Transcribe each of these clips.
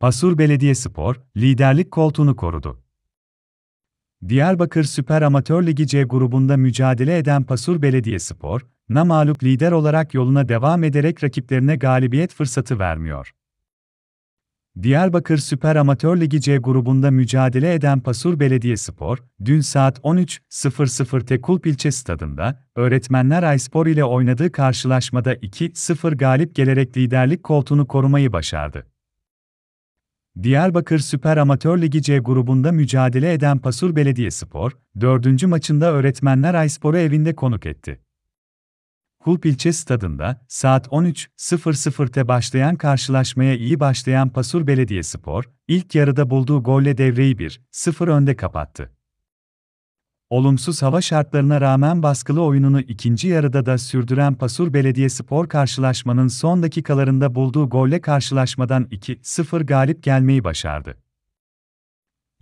Asur Belediyespor liderlik koltuğunu korudu. Diyarbakır Süper Amatör Ligi C grubunda mücadele eden Pasur Belediyespor, na mağlup lider olarak yoluna devam ederek rakiplerine galibiyet fırsatı vermiyor. Diyarbakır Süper Amatör Ligi C grubunda mücadele eden Pasur Belediyespor, dün saat 13.00 Tekulp ilçe stadında, Öğretmenler Ayspor ile oynadığı karşılaşmada 2-0 galip gelerek liderlik koltuğunu korumayı başardı. Diyarbakır Süper Amatör Ligi C grubunda mücadele eden Pasur Belediyespor, 4. maçında Öğretmenler Ayspor'u evinde konuk etti. Kulp ilçe stadında saat 13.00'te başlayan karşılaşmaya iyi başlayan Pasur Belediyespor, ilk yarıda bulduğu golle devreyi 1-0 önde kapattı. Olumsuz hava şartlarına rağmen baskılı oyununu ikinci yarıda da sürdüren Pasur Belediyespor karşılaşmanın son dakikalarında bulduğu golle karşılaşmadan 2-0 galip gelmeyi başardı.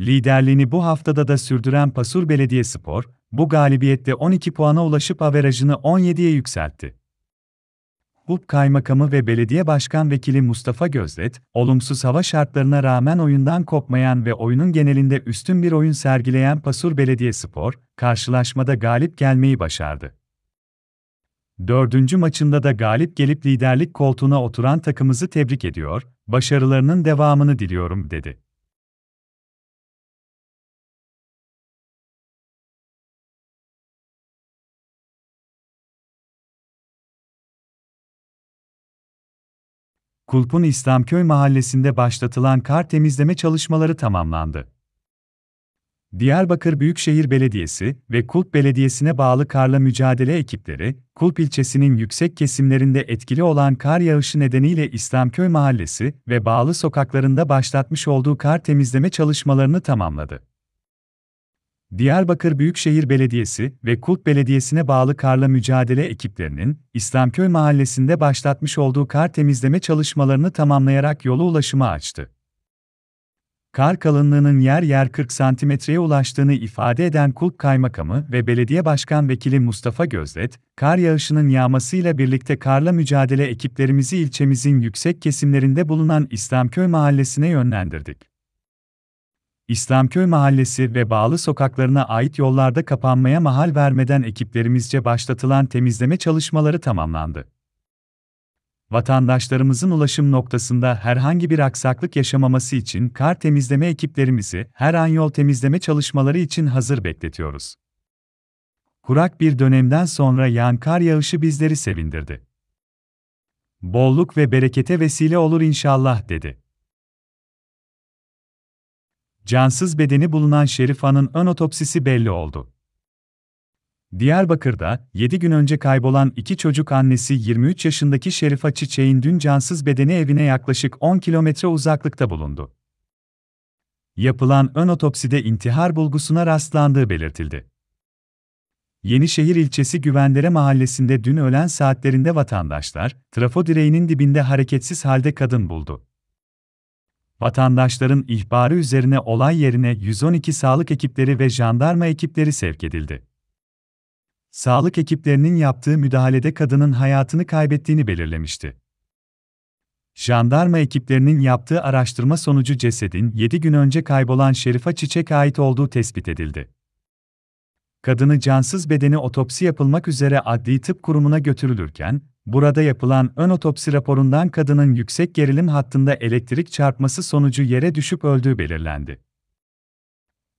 Liderliğini bu haftada da sürdüren Pasur Belediyespor, bu galibiyette 12 puana ulaşıp averajını 17'ye yükseltti. BUP Kaymakamı ve Belediye Başkan Vekili Mustafa Gözdet, olumsuz hava şartlarına rağmen oyundan kopmayan ve oyunun genelinde üstün bir oyun sergileyen Pasur Belediye Spor, karşılaşmada galip gelmeyi başardı. Dördüncü maçında da galip gelip liderlik koltuğuna oturan takımımızı tebrik ediyor, başarılarının devamını diliyorum dedi. Kulp'un İslamköy mahallesinde başlatılan kar temizleme çalışmaları tamamlandı. Diyarbakır Büyükşehir Belediyesi ve Kulp Belediyesi'ne bağlı karla mücadele ekipleri, Kulp ilçesinin yüksek kesimlerinde etkili olan kar yağışı nedeniyle İslamköy Mahallesi ve bağlı sokaklarında başlatmış olduğu kar temizleme çalışmalarını tamamladı. Diyarbakır Büyükşehir Belediyesi ve Kult Belediyesi'ne bağlı karla mücadele ekiplerinin İslamköy mahallesinde başlatmış olduğu kar temizleme çalışmalarını tamamlayarak yolu ulaşıma açtı. Kar kalınlığının yer yer 40 santimetreye ulaştığını ifade eden Kult Kaymakamı ve Belediye Başkan Vekili Mustafa Gözdet, kar yağışının yağmasıyla birlikte karla mücadele ekiplerimizi ilçemizin yüksek kesimlerinde bulunan İslamköy mahallesine yönlendirdik. İslamköy Mahallesi ve bağlı sokaklarına ait yollarda kapanmaya mahal vermeden ekiplerimizce başlatılan temizleme çalışmaları tamamlandı. Vatandaşlarımızın ulaşım noktasında herhangi bir aksaklık yaşamaması için kar temizleme ekiplerimizi her an yol temizleme çalışmaları için hazır bekletiyoruz. Kurak bir dönemden sonra yağan kar yağışı bizleri sevindirdi. Bolluk ve berekete vesile olur inşallah dedi. Cansız bedeni bulunan Şerifanın ön otopsisi belli oldu. Diyarbakır'da 7 gün önce kaybolan iki çocuk annesi 23 yaşındaki Şerifa Çiçeğin dün cansız bedeni evine yaklaşık 10 kilometre uzaklıkta bulundu. Yapılan ön otopside intihar bulgusuna rastlandığı belirtildi. Yenişehir ilçesi Güvendere mahallesinde dün öğlen saatlerinde vatandaşlar, trafo direğinin dibinde hareketsiz halde kadın buldu. Vatandaşların ihbarı üzerine olay yerine 112 sağlık ekipleri ve jandarma ekipleri sevk edildi. Sağlık ekiplerinin yaptığı müdahalede kadının hayatını kaybettiğini belirlemişti. Jandarma ekiplerinin yaptığı araştırma sonucu cesedin 7 gün önce kaybolan Şerifa Çiçek ait olduğu tespit edildi. Kadını cansız bedeni otopsi yapılmak üzere adli tıp kurumuna götürülürken, Burada yapılan ön otopsi raporundan kadının yüksek gerilim hattında elektrik çarpması sonucu yere düşüp öldüğü belirlendi.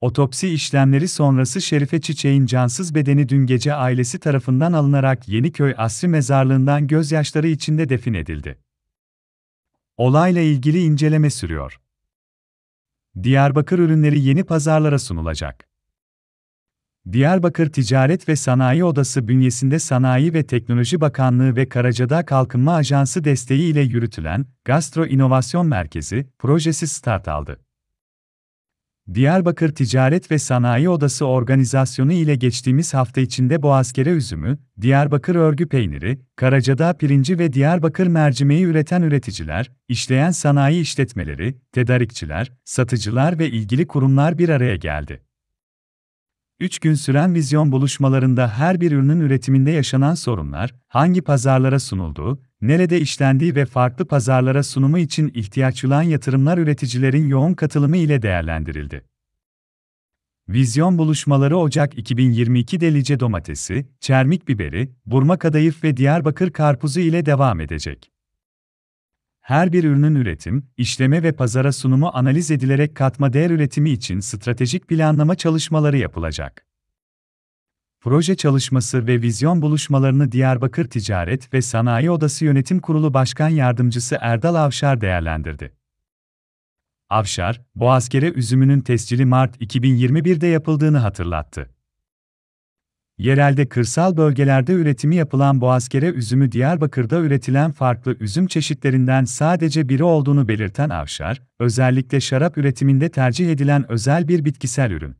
Otopsi işlemleri sonrası Şerife Çiçek'in cansız bedeni dün gece ailesi tarafından alınarak Yeniköy Asri Mezarlığı'ndan gözyaşları içinde defin edildi. Olayla ilgili inceleme sürüyor. Diyarbakır ürünleri yeni pazarlara sunulacak. Diyarbakır Ticaret ve Sanayi Odası bünyesinde Sanayi ve Teknoloji Bakanlığı ve Karacadağ Kalkınma Ajansı desteği ile yürütülen Gastro İnovasyon Merkezi projesi start aldı. Diyarbakır Ticaret ve Sanayi Odası organizasyonu ile geçtiğimiz hafta içinde Boğazkere üzümü, Diyarbakır örgü peyniri, Karacadağ pirinci ve Diyarbakır mercimeği üreten üreticiler, işleyen sanayi işletmeleri, tedarikçiler, satıcılar ve ilgili kurumlar bir araya geldi. 3 gün süren vizyon buluşmalarında her bir ürünün üretiminde yaşanan sorunlar, hangi pazarlara sunulduğu, nerede işlendiği ve farklı pazarlara sunumu için ihtiyaç olan yatırımlar üreticilerin yoğun katılımı ile değerlendirildi. Vizyon buluşmaları Ocak 2022 delice domatesi, çermik biberi, burma kadayıf ve Diyarbakır karpuzu ile devam edecek her bir ürünün üretim, işleme ve pazara sunumu analiz edilerek katma değer üretimi için stratejik planlama çalışmaları yapılacak. Proje çalışması ve vizyon buluşmalarını Diyarbakır Ticaret ve Sanayi Odası Yönetim Kurulu Başkan Yardımcısı Erdal Avşar değerlendirdi. Avşar, bu askere üzümünün tescili Mart 2021'de yapıldığını hatırlattı. Yerelde kırsal bölgelerde üretimi yapılan boğazkere üzümü Diyarbakır'da üretilen farklı üzüm çeşitlerinden sadece biri olduğunu belirten Avşar, özellikle şarap üretiminde tercih edilen özel bir bitkisel ürün.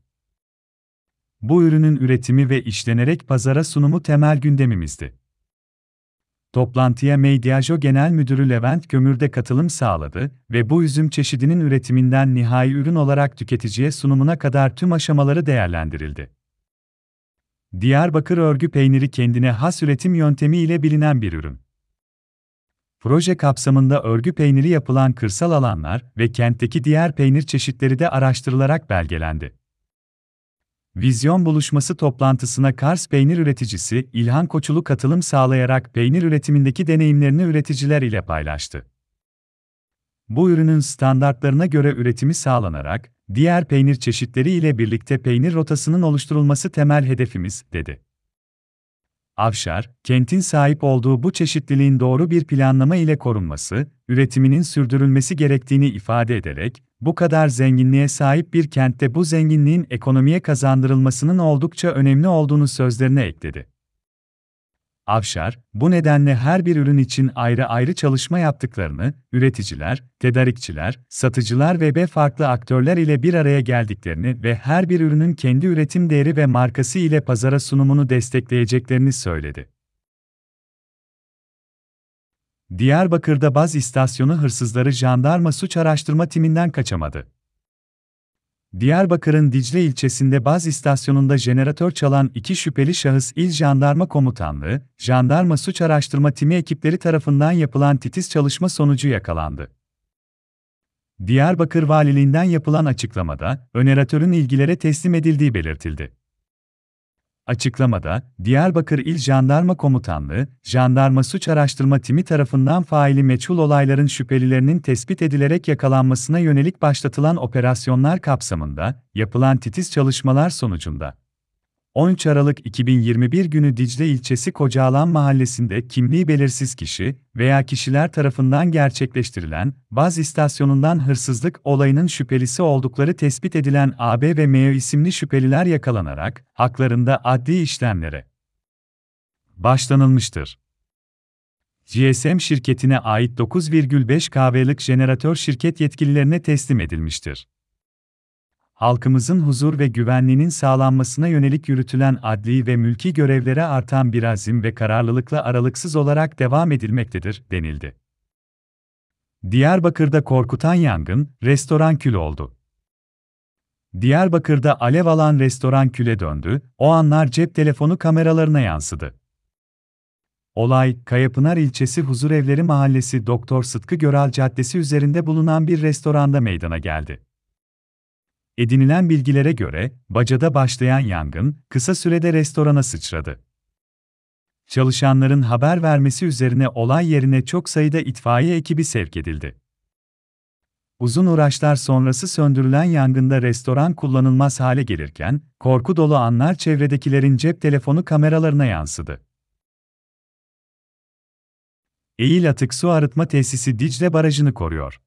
Bu ürünün üretimi ve işlenerek pazara sunumu temel gündemimizdi. Toplantıya Mediajo Genel Müdürü Levent Kömür de katılım sağladı ve bu üzüm çeşidinin üretiminden nihai ürün olarak tüketiciye sunumuna kadar tüm aşamaları değerlendirildi. Diyarbakır örgü peyniri kendine has üretim yöntemi ile bilinen bir ürün. Proje kapsamında örgü peyniri yapılan kırsal alanlar ve kentteki diğer peynir çeşitleri de araştırılarak belgelendi. Vizyon buluşması toplantısına Kars peynir üreticisi İlhan Koçulu katılım sağlayarak peynir üretimindeki deneyimlerini üreticiler ile paylaştı. Bu ürünün standartlarına göre üretimi sağlanarak, diğer peynir çeşitleri ile birlikte peynir rotasının oluşturulması temel hedefimiz, dedi. Avşar, kentin sahip olduğu bu çeşitliliğin doğru bir planlama ile korunması, üretiminin sürdürülmesi gerektiğini ifade ederek, bu kadar zenginliğe sahip bir kentte bu zenginliğin ekonomiye kazandırılmasının oldukça önemli olduğunu sözlerine ekledi. Avşar, bu nedenle her bir ürün için ayrı ayrı çalışma yaptıklarını, üreticiler, tedarikçiler, satıcılar ve B farklı aktörler ile bir araya geldiklerini ve her bir ürünün kendi üretim değeri ve markası ile pazara sunumunu destekleyeceklerini söyledi. Diyarbakır'da baz istasyonu hırsızları jandarma suç araştırma timinden kaçamadı. Diyarbakır'ın Dicle ilçesinde baz istasyonunda jeneratör çalan iki şüpheli şahıs İl Jandarma Komutanlığı, Jandarma Suç Araştırma Timi ekipleri tarafından yapılan titiz çalışma sonucu yakalandı. Diyarbakır Valiliğinden yapılan açıklamada, öneratörün ilgilere teslim edildiği belirtildi. Açıklamada, Diyarbakır İl Jandarma Komutanlığı, Jandarma Suç Araştırma Timi tarafından faili meçhul olayların şüphelilerinin tespit edilerek yakalanmasına yönelik başlatılan operasyonlar kapsamında, yapılan titiz çalışmalar sonucunda, 13 Aralık 2021 günü Dicle ilçesi Kocaalan mahallesinde kimliği belirsiz kişi veya kişiler tarafından gerçekleştirilen baz istasyonundan hırsızlık olayının şüphelisi oldukları tespit edilen AB ve ME isimli şüpheliler yakalanarak haklarında adli işlemlere başlanılmıştır. GSM şirketine ait 9,5 KV'lık jeneratör şirket yetkililerine teslim edilmiştir halkımızın huzur ve güvenliğinin sağlanmasına yönelik yürütülen adli ve mülki görevlere artan bir azim ve kararlılıkla aralıksız olarak devam edilmektedir, denildi. Diyarbakır'da korkutan yangın, restoran kül oldu. Diyarbakır'da alev alan restoran küle döndü, o anlar cep telefonu kameralarına yansıdı. Olay, Kayapınar ilçesi Huzurevleri Mahallesi Doktor Sıtkı Göral Caddesi üzerinde bulunan bir restoranda meydana geldi. Edinilen bilgilere göre, bacada başlayan yangın, kısa sürede restorana sıçradı. Çalışanların haber vermesi üzerine olay yerine çok sayıda itfaiye ekibi sevk edildi. Uzun uğraşlar sonrası söndürülen yangında restoran kullanılmaz hale gelirken, korku dolu anlar çevredekilerin cep telefonu kameralarına yansıdı. Eğil Atık Su Arıtma Tesisi Dicle Barajı'nı koruyor.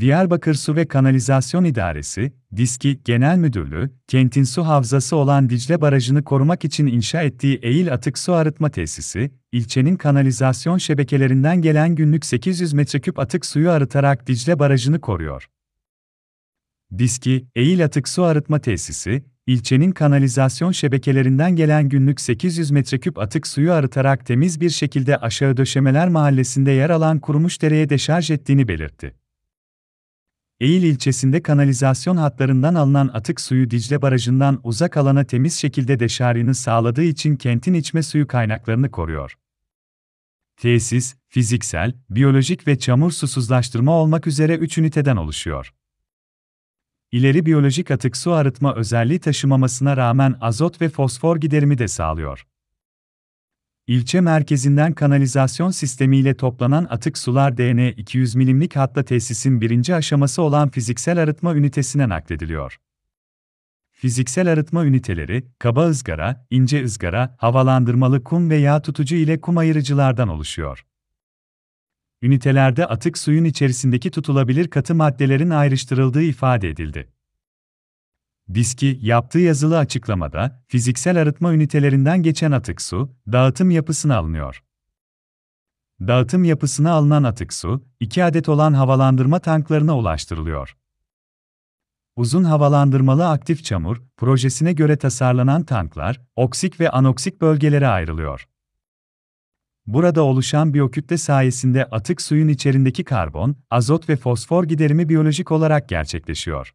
Diyarbakır Su ve Kanalizasyon İdaresi, DİSKİ Genel Müdürlüğü, kentin su havzası olan Dicle Barajı'nı korumak için inşa ettiği Eğil Atık Su Arıtma Tesisi, ilçenin kanalizasyon şebekelerinden gelen günlük 800 metreküp atık suyu arıtarak Dicle Barajı'nı koruyor. DİSKİ, Eğil Atık Su Arıtma Tesisi, ilçenin kanalizasyon şebekelerinden gelen günlük 800 metreküp atık suyu arıtarak temiz bir şekilde Aşağı Döşemeler Mahallesi'nde yer alan kurumuş dereye deşarj ettiğini belirtti. Eğil ilçesinde kanalizasyon hatlarından alınan atık suyu Dicle Barajı'ndan uzak alana temiz şekilde deşarını sağladığı için kentin içme suyu kaynaklarını koruyor. Tesis, fiziksel, biyolojik ve çamur susuzlaştırma olmak üzere 3 üniteden oluşuyor. İleri biyolojik atık su arıtma özelliği taşımamasına rağmen azot ve fosfor giderimi de sağlıyor. İlçe merkezinden kanalizasyon sistemiyle toplanan atık sular DN 200 milimlik hatta tesisin birinci aşaması olan fiziksel arıtma ünitesine naklediliyor. Fiziksel arıtma üniteleri, kaba ızgara, ince ızgara, havalandırmalı kum ve yağ tutucu ile kum ayırıcılardan oluşuyor. Ünitelerde atık suyun içerisindeki tutulabilir katı maddelerin ayrıştırıldığı ifade edildi. BİSKİ, yaptığı yazılı açıklamada, fiziksel arıtma ünitelerinden geçen atık su, dağıtım yapısına alınıyor. Dağıtım yapısına alınan atık su, iki adet olan havalandırma tanklarına ulaştırılıyor. Uzun havalandırmalı aktif çamur, projesine göre tasarlanan tanklar, oksik ve anoksik bölgelere ayrılıyor. Burada oluşan biyokütle sayesinde atık suyun içerindeki karbon, azot ve fosfor giderimi biyolojik olarak gerçekleşiyor.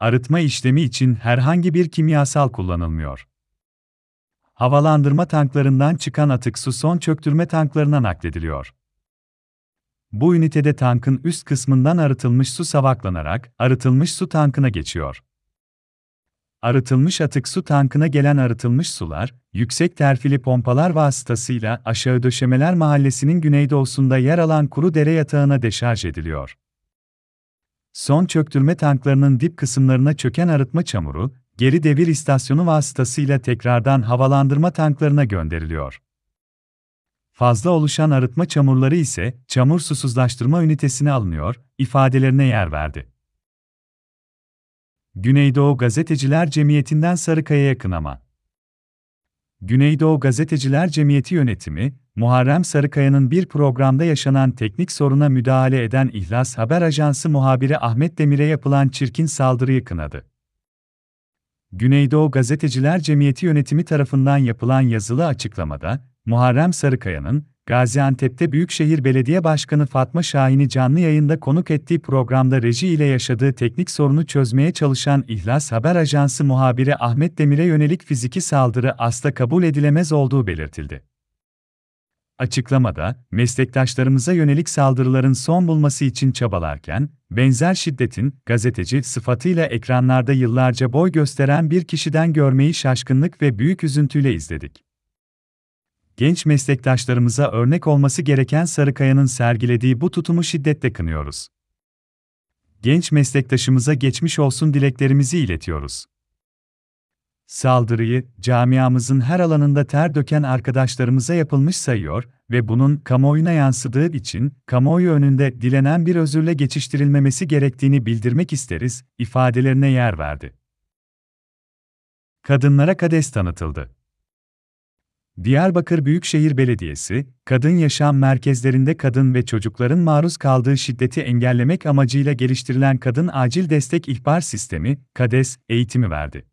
Arıtma işlemi için herhangi bir kimyasal kullanılmıyor. Havalandırma tanklarından çıkan atık su son çöktürme tanklarına naklediliyor. Bu ünitede tankın üst kısmından arıtılmış su savaklanarak arıtılmış su tankına geçiyor. Arıtılmış atık su tankına gelen arıtılmış sular, yüksek terfili pompalar vasıtasıyla aşağı döşemeler mahallesinin güneydoğusunda yer alan kuru dere yatağına deşarj ediliyor. Son çöktürme tanklarının dip kısımlarına çöken arıtma çamuru, geri devir istasyonu vasıtasıyla tekrardan havalandırma tanklarına gönderiliyor. Fazla oluşan arıtma çamurları ise çamur susuzlaştırma ünitesine alınıyor, ifadelerine yer verdi. Güneydoğu Gazeteciler Cemiyeti'nden Sarıkaya'ya kınama. Güneydoğu Gazeteciler Cemiyeti yönetimi, Muharrem Sarıkaya'nın bir programda yaşanan teknik soruna müdahale eden İhlas Haber Ajansı muhabiri Ahmet Demir'e yapılan çirkin saldırıyı kınadı. Güneydoğu Gazeteciler Cemiyeti yönetimi tarafından yapılan yazılı açıklamada, Muharrem Sarıkaya'nın, Gaziantep'te Büyükşehir Belediye Başkanı Fatma Şahin'i canlı yayında konuk ettiği programda reji ile yaşadığı teknik sorunu çözmeye çalışan İhlas Haber Ajansı muhabiri Ahmet Demir'e yönelik fiziki saldırı asla kabul edilemez olduğu belirtildi. Açıklamada, meslektaşlarımıza yönelik saldırıların son bulması için çabalarken, benzer şiddetin, gazeteci sıfatıyla ekranlarda yıllarca boy gösteren bir kişiden görmeyi şaşkınlık ve büyük üzüntüyle izledik. Genç meslektaşlarımıza örnek olması gereken Sarıkaya'nın sergilediği bu tutumu şiddetle kınıyoruz. Genç meslektaşımıza geçmiş olsun dileklerimizi iletiyoruz. Saldırıyı, camiamızın her alanında ter döken arkadaşlarımıza yapılmış sayıyor ve bunun kamuoyuna yansıdığı için kamuoyu önünde dilenen bir özürle geçiştirilmemesi gerektiğini bildirmek isteriz, ifadelerine yer verdi. Kadınlara kades tanıtıldı. Diyarbakır Büyükşehir Belediyesi, kadın yaşam merkezlerinde kadın ve çocukların maruz kaldığı şiddeti engellemek amacıyla geliştirilen Kadın Acil Destek ihbar Sistemi, KADES, eğitimi verdi.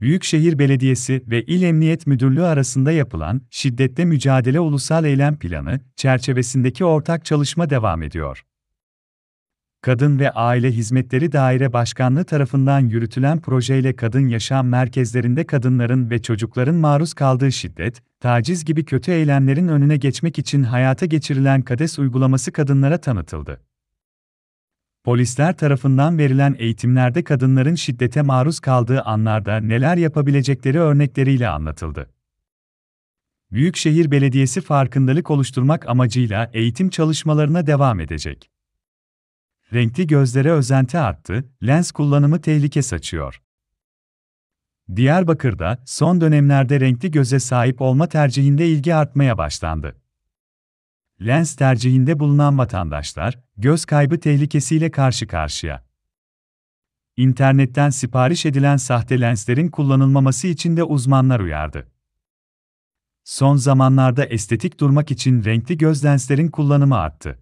Büyükşehir Belediyesi ve İl Emniyet Müdürlüğü arasında yapılan şiddetle Mücadele Ulusal Eylem Planı çerçevesindeki ortak çalışma devam ediyor. Kadın ve Aile Hizmetleri Daire Başkanlığı tarafından yürütülen projeyle kadın yaşam merkezlerinde kadınların ve çocukların maruz kaldığı şiddet, taciz gibi kötü eylemlerin önüne geçmek için hayata geçirilen KADES uygulaması kadınlara tanıtıldı. Polisler tarafından verilen eğitimlerde kadınların şiddete maruz kaldığı anlarda neler yapabilecekleri örnekleriyle anlatıldı. Büyükşehir Belediyesi farkındalık oluşturmak amacıyla eğitim çalışmalarına devam edecek. Renkli gözlere özenti arttı, lens kullanımı tehlike saçıyor. Diyarbakır'da son dönemlerde renkli göze sahip olma tercihinde ilgi artmaya başlandı lens tercihinde bulunan vatandaşlar, göz kaybı tehlikesiyle karşı karşıya. İnternetten sipariş edilen sahte lenslerin kullanılmaması için de uzmanlar uyardı. Son zamanlarda estetik durmak için renkli göz lenslerin kullanımı arttı.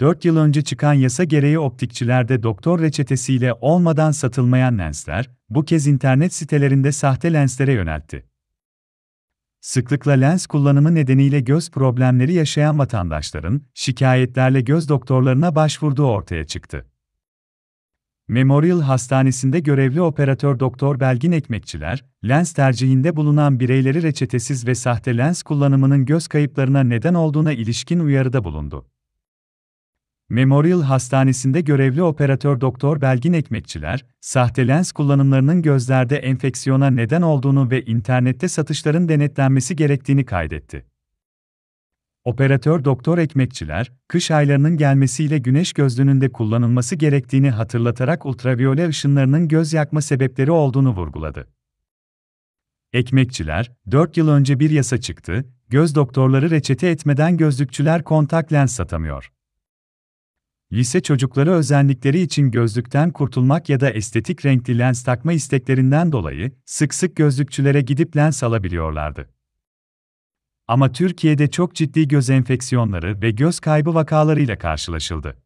4 yıl önce çıkan yasa gereği optikçilerde doktor reçetesiyle olmadan satılmayan lensler, bu kez internet sitelerinde sahte lenslere yöneltti. Sıklıkla lens kullanımı nedeniyle göz problemleri yaşayan vatandaşların şikayetlerle göz doktorlarına başvurduğu ortaya çıktı. Memorial Hastanesi'nde görevli operatör Doktor Belgin Ekmekçiler, lens tercihinde bulunan bireyleri reçetesiz ve sahte lens kullanımının göz kayıplarına neden olduğuna ilişkin uyarıda bulundu. Memorial Hastanesi'nde görevli operatör Doktor Belgin Ekmekçiler, sahte lens kullanımlarının gözlerde enfeksiyona neden olduğunu ve internette satışların denetlenmesi gerektiğini kaydetti. Operatör Doktor Ekmekçiler, kış aylarının gelmesiyle güneş gözlüğünün de kullanılması gerektiğini hatırlatarak ultraviyole ışınlarının göz yakma sebepleri olduğunu vurguladı. Ekmekçiler, 4 yıl önce bir yasa çıktı, göz doktorları reçete etmeden gözlükçüler kontak lens satamıyor lise çocukları özellikleri için gözlükten kurtulmak ya da estetik renkli lens takma isteklerinden dolayı sık sık gözlükçülere gidip lens alabiliyorlardı. Ama Türkiye'de çok ciddi göz enfeksiyonları ve göz kaybı vakalarıyla karşılaşıldı.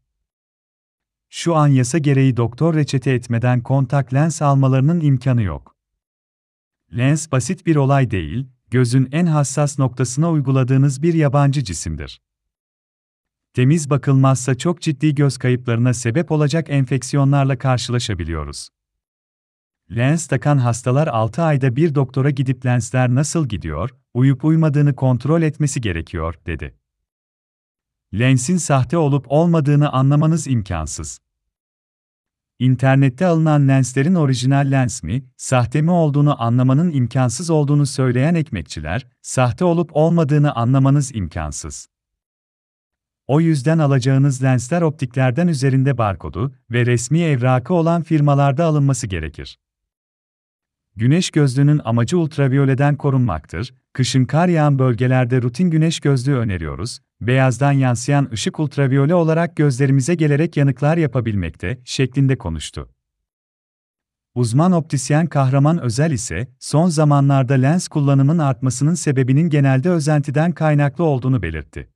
Şu an yasa gereği doktor reçete etmeden kontak lens almalarının imkanı yok. Lens basit bir olay değil, gözün en hassas noktasına uyguladığınız bir yabancı cisimdir. Temiz bakılmazsa çok ciddi göz kayıplarına sebep olacak enfeksiyonlarla karşılaşabiliyoruz. Lens takan hastalar 6 ayda bir doktora gidip lensler nasıl gidiyor, uyup uymadığını kontrol etmesi gerekiyor, dedi. Lensin sahte olup olmadığını anlamanız imkansız. İnternette alınan lenslerin orijinal lens mi, sahte mi olduğunu anlamanın imkansız olduğunu söyleyen ekmekçiler, sahte olup olmadığını anlamanız imkansız. O yüzden alacağınız lensler optiklerden üzerinde barkodu ve resmi evrakı olan firmalarda alınması gerekir. Güneş gözlüğünün amacı ultraviyoleden korunmaktır. Kışın kar yağan bölgelerde rutin güneş gözlüğü öneriyoruz. Beyazdan yansıyan ışık ultraviyole olarak gözlerimize gelerek yanıklar yapabilmekte şeklinde konuştu. Uzman optisyen Kahraman Özel ise son zamanlarda lens kullanımının artmasının sebebinin genelde özentiden kaynaklı olduğunu belirtti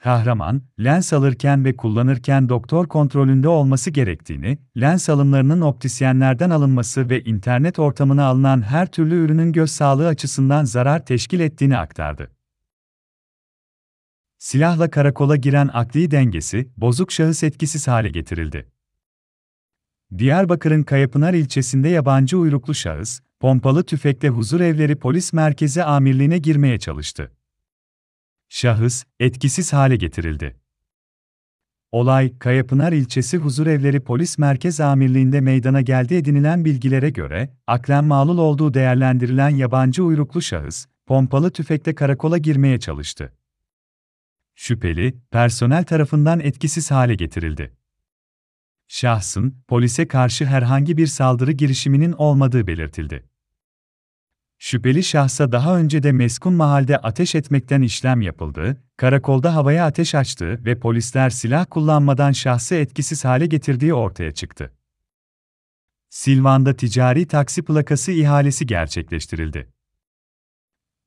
kahraman, lens alırken ve kullanırken doktor kontrolünde olması gerektiğini, lens alımlarının optisyenlerden alınması ve internet ortamına alınan her türlü ürünün göz sağlığı açısından zarar teşkil ettiğini aktardı. Silahla karakola giren akli dengesi, bozuk şahıs etkisiz hale getirildi. Diyarbakır'ın Kayapınar ilçesinde yabancı uyruklu şahıs, pompalı tüfekle huzur evleri polis merkezi amirliğine girmeye çalıştı. Şahıs, etkisiz hale getirildi. Olay, Kayapınar ilçesi Huzur Evleri Polis Merkez Amirliği'nde meydana geldi edinilen bilgilere göre, aklen mağlul olduğu değerlendirilen yabancı uyruklu şahıs, pompalı tüfekle karakola girmeye çalıştı. Şüpheli, personel tarafından etkisiz hale getirildi. Şahsın, polise karşı herhangi bir saldırı girişiminin olmadığı belirtildi. Şüpheli şahsa daha önce de meskun mahalde ateş etmekten işlem yapıldı, karakolda havaya ateş açtı ve polisler silah kullanmadan şahsı etkisiz hale getirdiği ortaya çıktı. Silvan'da ticari taksi plakası ihalesi gerçekleştirildi.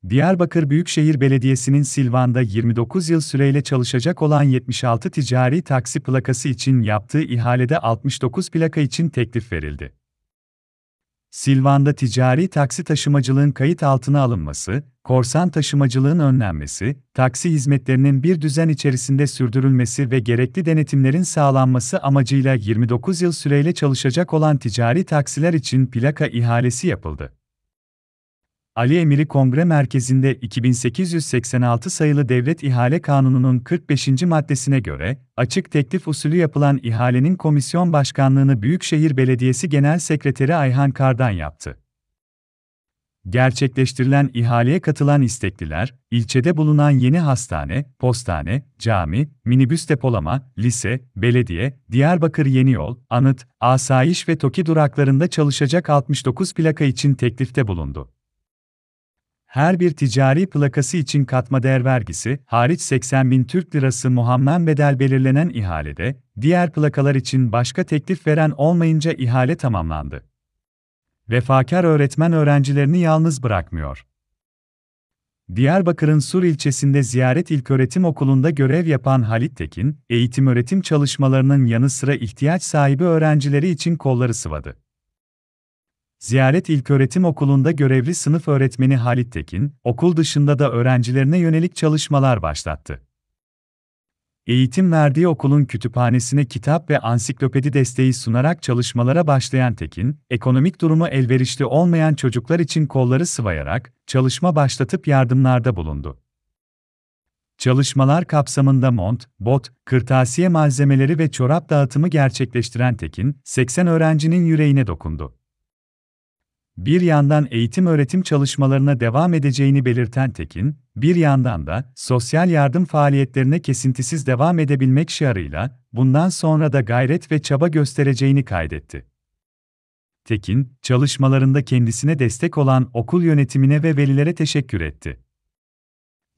Diyarbakır Büyükşehir Belediyesi'nin Silvan'da 29 yıl süreyle çalışacak olan 76 ticari taksi plakası için yaptığı ihalede 69 plaka için teklif verildi. Silvan'da ticari taksi taşımacılığın kayıt altına alınması, korsan taşımacılığın önlenmesi, taksi hizmetlerinin bir düzen içerisinde sürdürülmesi ve gerekli denetimlerin sağlanması amacıyla 29 yıl süreyle çalışacak olan ticari taksiler için plaka ihalesi yapıldı. Ali Emiri Kongre Merkezi'nde 2886 sayılı Devlet İhale Kanunu'nun 45. maddesine göre, açık teklif usulü yapılan ihalenin komisyon başkanlığını Büyükşehir Belediyesi Genel Sekreteri Ayhan Kardan yaptı. Gerçekleştirilen ihaleye katılan istekliler, ilçede bulunan yeni hastane, postane, cami, minibüs depolama, lise, belediye, Diyarbakır Yeni Yol, Anıt, Asayiş ve Toki duraklarında çalışacak 69 plaka için teklifte bulundu her bir ticari plakası için katma değer vergisi, hariç 80 bin Türk lirası muhammen bedel belirlenen ihalede, diğer plakalar için başka teklif veren olmayınca ihale tamamlandı. Vefakar öğretmen öğrencilerini yalnız bırakmıyor. Diyarbakır'ın Sur ilçesinde Ziyaret İlköğretim Okulu'nda görev yapan Halit Tekin, eğitim-öğretim çalışmalarının yanı sıra ihtiyaç sahibi öğrencileri için kolları sıvadı. Ziyaret İlköğretim Okulu'nda görevli sınıf öğretmeni Halit Tekin, okul dışında da öğrencilerine yönelik çalışmalar başlattı. Eğitim verdiği okulun kütüphanesine kitap ve ansiklopedi desteği sunarak çalışmalara başlayan Tekin, ekonomik durumu elverişli olmayan çocuklar için kolları sıvayarak çalışma başlatıp yardımlarda bulundu. Çalışmalar kapsamında mont, bot, kırtasiye malzemeleri ve çorap dağıtımı gerçekleştiren Tekin, 80 öğrencinin yüreğine dokundu bir yandan eğitim öğretim çalışmalarına devam edeceğini belirten Tekin, bir yandan da sosyal yardım faaliyetlerine kesintisiz devam edebilmek şiarıyla bundan sonra da gayret ve çaba göstereceğini kaydetti. Tekin, çalışmalarında kendisine destek olan okul yönetimine ve velilere teşekkür etti.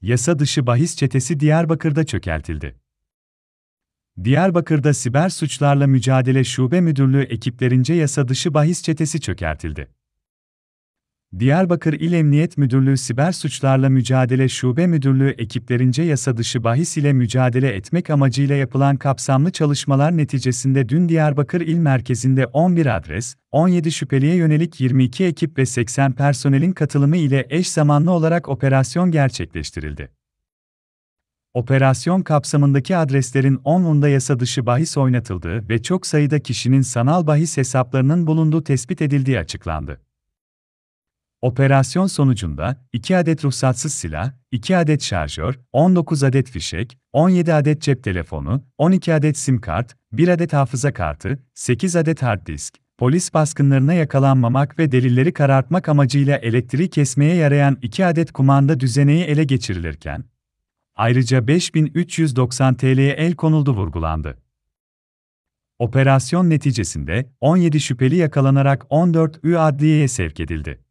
Yasa dışı bahis çetesi Diyarbakır'da çökertildi. Diyarbakır'da siber suçlarla mücadele şube müdürlüğü ekiplerince yasa dışı bahis çetesi çökertildi. Diyarbakır İl Emniyet Müdürlüğü Siber Suçlarla Mücadele Şube Müdürlüğü ekiplerince yasa dışı bahis ile mücadele etmek amacıyla yapılan kapsamlı çalışmalar neticesinde dün Diyarbakır İl Merkezi'nde 11 adres, 17 şüpheliye yönelik 22 ekip ve 80 personelin katılımı ile eş zamanlı olarak operasyon gerçekleştirildi. Operasyon kapsamındaki adreslerin 10'unda yasa dışı bahis oynatıldığı ve çok sayıda kişinin sanal bahis hesaplarının bulunduğu tespit edildiği açıklandı. Operasyon sonucunda 2 adet ruhsatsız silah, 2 adet şarjör, 19 adet fişek, 17 adet cep telefonu, 12 adet sim kart, 1 adet hafıza kartı, 8 adet hard disk, polis baskınlarına yakalanmamak ve delilleri karartmak amacıyla elektriği kesmeye yarayan 2 adet kumanda düzeneği ele geçirilirken, ayrıca 5390 TL'ye el konuldu vurgulandı. Operasyon neticesinde 17 şüpheli yakalanarak 14 ü adliyeye sevk edildi.